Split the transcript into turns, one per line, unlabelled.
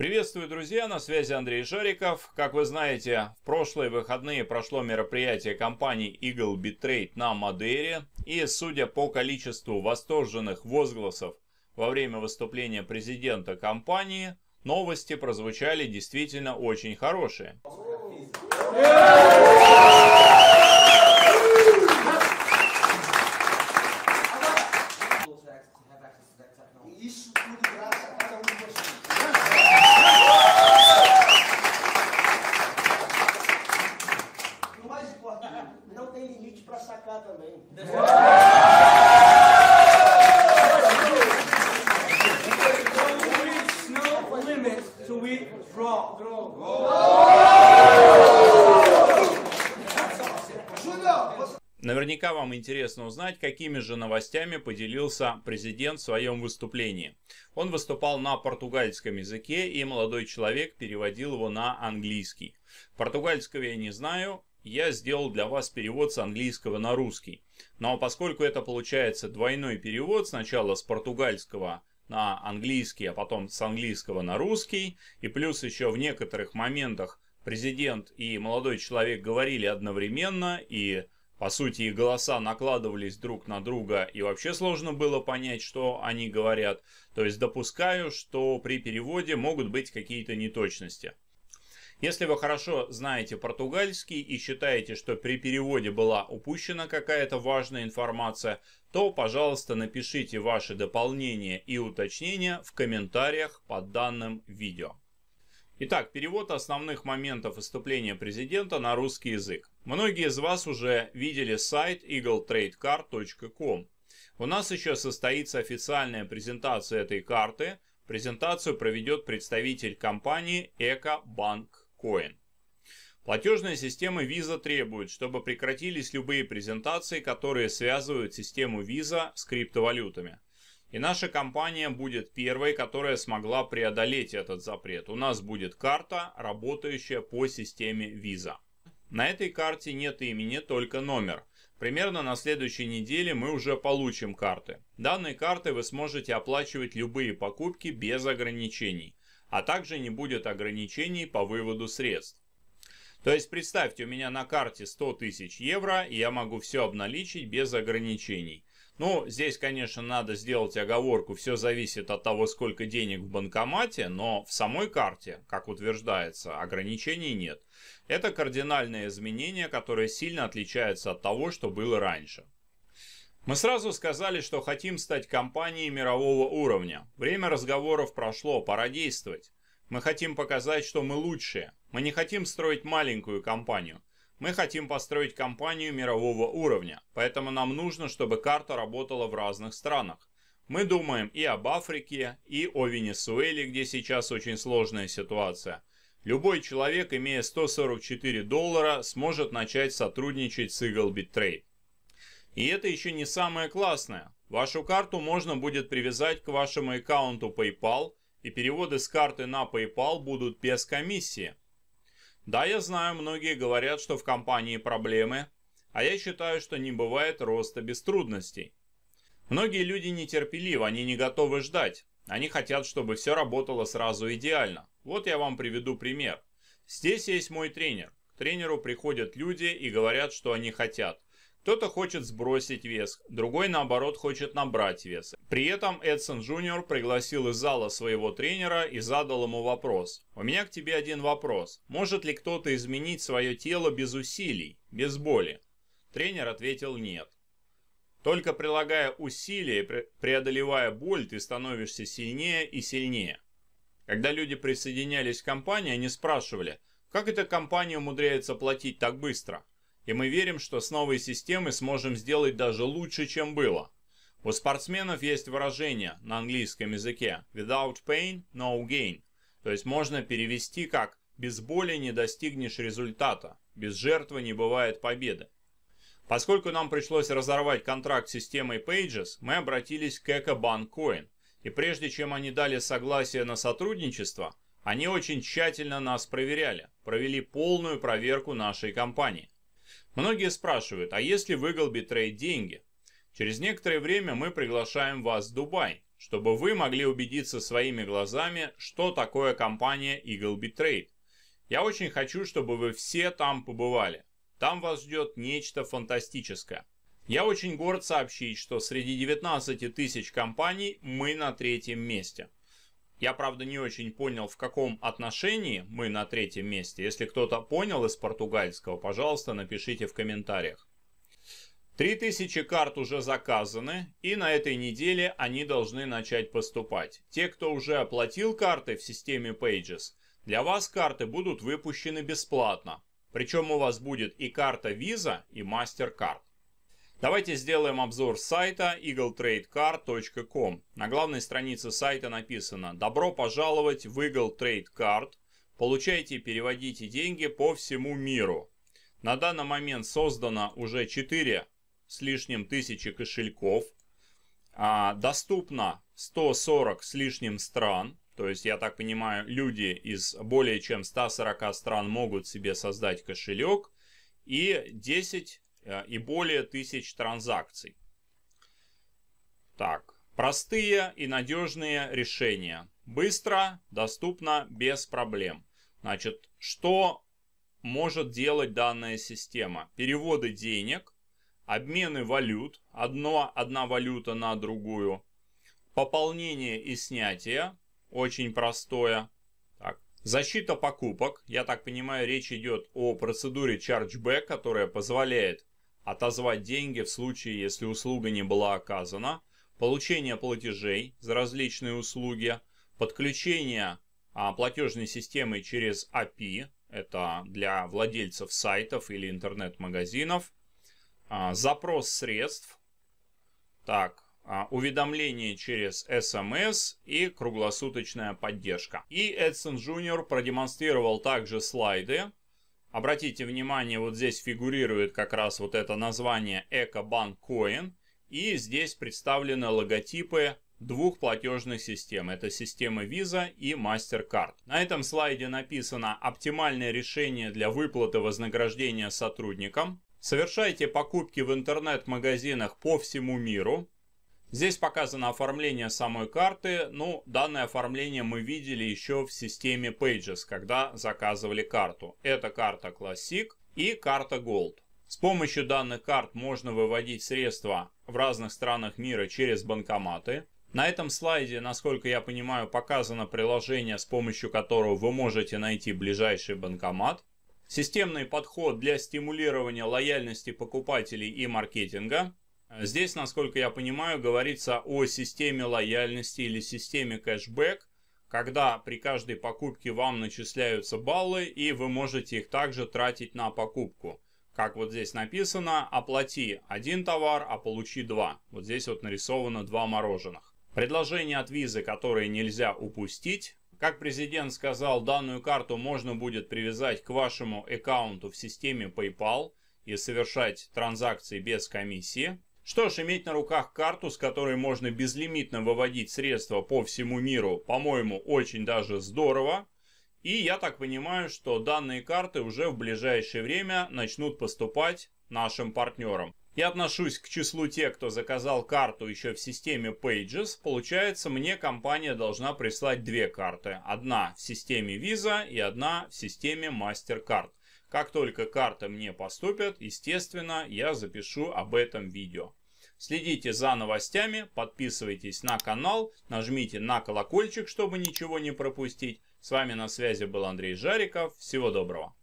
Приветствую, друзья, на связи Андрей Жариков. Как вы знаете, в прошлые выходные прошло мероприятие компании Eagle Bitrate на Мадейре. И судя по количеству восторженных возгласов во время выступления президента компании, новости прозвучали действительно очень хорошие. Grow. Grow. Grow. Наверняка вам интересно узнать, какими же новостями поделился президент в своем выступлении. Он выступал на португальском языке, и молодой человек переводил его на английский. Португальского я не знаю, я сделал для вас перевод с английского на русский. Но поскольку это получается двойной перевод, сначала с португальского на английский, а потом с английского на русский. И плюс еще в некоторых моментах президент и молодой человек говорили одновременно, и по сути их голоса накладывались друг на друга, и вообще сложно было понять, что они говорят. То есть допускаю, что при переводе могут быть какие-то неточности. Если вы хорошо знаете португальский и считаете, что при переводе была упущена какая-то важная информация, то, пожалуйста, напишите ваши дополнения и уточнения в комментариях под данным видео. Итак, перевод основных моментов выступления президента на русский язык. Многие из вас уже видели сайт eagletradecard.com. У нас еще состоится официальная презентация этой карты. Презентацию проведет представитель компании Экобанк. Coin. Платежная система Visa требует, чтобы прекратились любые презентации, которые связывают систему Visa с криптовалютами. И наша компания будет первой, которая смогла преодолеть этот запрет. У нас будет карта, работающая по системе Visa. На этой карте нет имени, только номер. Примерно на следующей неделе мы уже получим карты. Данной карты вы сможете оплачивать любые покупки без ограничений а также не будет ограничений по выводу средств. То есть представьте, у меня на карте 100 тысяч евро, и я могу все обналичить без ограничений. Ну, здесь, конечно, надо сделать оговорку, все зависит от того, сколько денег в банкомате, но в самой карте, как утверждается, ограничений нет. Это кардинальное изменение, которое сильно отличается от того, что было раньше. Мы сразу сказали, что хотим стать компанией мирового уровня. Время разговоров прошло, пора действовать. Мы хотим показать, что мы лучшие. Мы не хотим строить маленькую компанию. Мы хотим построить компанию мирового уровня. Поэтому нам нужно, чтобы карта работала в разных странах. Мы думаем и об Африке, и о Венесуэле, где сейчас очень сложная ситуация. Любой человек, имея 144 доллара, сможет начать сотрудничать с Eaglebit Trade. И это еще не самое классное. Вашу карту можно будет привязать к вашему аккаунту PayPal, и переводы с карты на PayPal будут без комиссии. Да, я знаю, многие говорят, что в компании проблемы, а я считаю, что не бывает роста без трудностей. Многие люди нетерпеливы, они не готовы ждать. Они хотят, чтобы все работало сразу идеально. Вот я вам приведу пример. Здесь есть мой тренер. К тренеру приходят люди и говорят, что они хотят – кто-то хочет сбросить вес, другой наоборот хочет набрать вес. При этом Эдсон Джуниор пригласил из зала своего тренера и задал ему вопрос. «У меня к тебе один вопрос. Может ли кто-то изменить свое тело без усилий, без боли?» Тренер ответил «нет». Только прилагая усилия и преодолевая боль, ты становишься сильнее и сильнее. Когда люди присоединялись к компании, они спрашивали, как эта компания умудряется платить так быстро? И мы верим, что с новой системой сможем сделать даже лучше, чем было. У спортсменов есть выражение на английском языке «without pain, no gain». То есть можно перевести как «без боли не достигнешь результата, без жертвы не бывает победы». Поскольку нам пришлось разорвать контракт с системой Pages, мы обратились к EcoBank И прежде чем они дали согласие на сотрудничество, они очень тщательно нас проверяли, провели полную проверку нашей компании. Многие спрашивают, а если выгол битрейт деньги? Через некоторое время мы приглашаем вас в Дубай, чтобы вы могли убедиться своими глазами, что такое компания Eagle Bitrate. Я очень хочу, чтобы вы все там побывали. Там вас ждет нечто фантастическое. Я очень горд сообщить, что среди 19 тысяч компаний мы на третьем месте. Я, правда, не очень понял, в каком отношении мы на третьем месте. Если кто-то понял из португальского, пожалуйста, напишите в комментариях. 3000 карт уже заказаны, и на этой неделе они должны начать поступать. Те, кто уже оплатил карты в системе Pages, для вас карты будут выпущены бесплатно. Причем у вас будет и карта Visa, и MasterCard. Давайте сделаем обзор сайта eagletradecard.com. На главной странице сайта написано «Добро пожаловать в Eagle Trade Card. Получайте и переводите деньги по всему миру». На данный момент создано уже 4 с лишним тысячи кошельков. А, доступно 140 с лишним стран. То есть, я так понимаю, люди из более чем 140 стран могут себе создать кошелек. И 10 Э, и более тысяч транзакций. Так, простые и надежные решения. Быстро, доступно, без проблем. Значит, что может делать данная система? Переводы денег, обмены валют, одно, одна валюта на другую, пополнение и снятие, очень простое. Так. Защита покупок, я так понимаю, речь идет о процедуре chargeback, которая позволяет отозвать деньги в случае, если услуга не была оказана, получение платежей за различные услуги, подключение а, платежной системы через API, это для владельцев сайтов или интернет-магазинов, а, запрос средств, так, а, уведомление через SMS и круглосуточная поддержка. И Edson Junior продемонстрировал также слайды, Обратите внимание, вот здесь фигурирует как раз вот это название EcoBank Coin. И здесь представлены логотипы двух платежных систем. Это системы Visa и MasterCard. На этом слайде написано «Оптимальное решение для выплаты вознаграждения сотрудникам». Совершайте покупки в интернет-магазинах по всему миру. Здесь показано оформление самой карты. Ну, данное оформление мы видели еще в системе Pages, когда заказывали карту. Это карта Classic и карта Gold. С помощью данных карт можно выводить средства в разных странах мира через банкоматы. На этом слайде, насколько я понимаю, показано приложение, с помощью которого вы можете найти ближайший банкомат. Системный подход для стимулирования лояльности покупателей и маркетинга. Э, здесь, насколько я понимаю, говорится о системе лояльности или системе кэшбэк, когда при каждой покупке вам начисляются баллы и вы можете их также тратить на покупку. Как вот здесь написано, оплати один товар, а получи два. Вот здесь вот нарисовано два мороженых. Предложение от визы, которое нельзя упустить. Как президент сказал, данную карту можно будет привязать к вашему аккаунту в системе PayPal и совершать транзакции без комиссии. Что ж, иметь на руках карту, с которой можно безлимитно выводить средства по всему миру, по-моему, очень даже здорово. И я так понимаю, что данные карты уже в ближайшее время начнут поступать нашим партнерам. Я отношусь к числу тех, кто заказал карту еще в системе Pages. Получается, мне компания должна прислать две карты. Одна в системе Visa и одна в системе MasterCard. Как только карты мне поступят, естественно, я запишу об этом видео. Следите за новостями, подписывайтесь на канал, нажмите на колокольчик, чтобы ничего не пропустить. С вами на связи был Андрей Жариков. Всего доброго.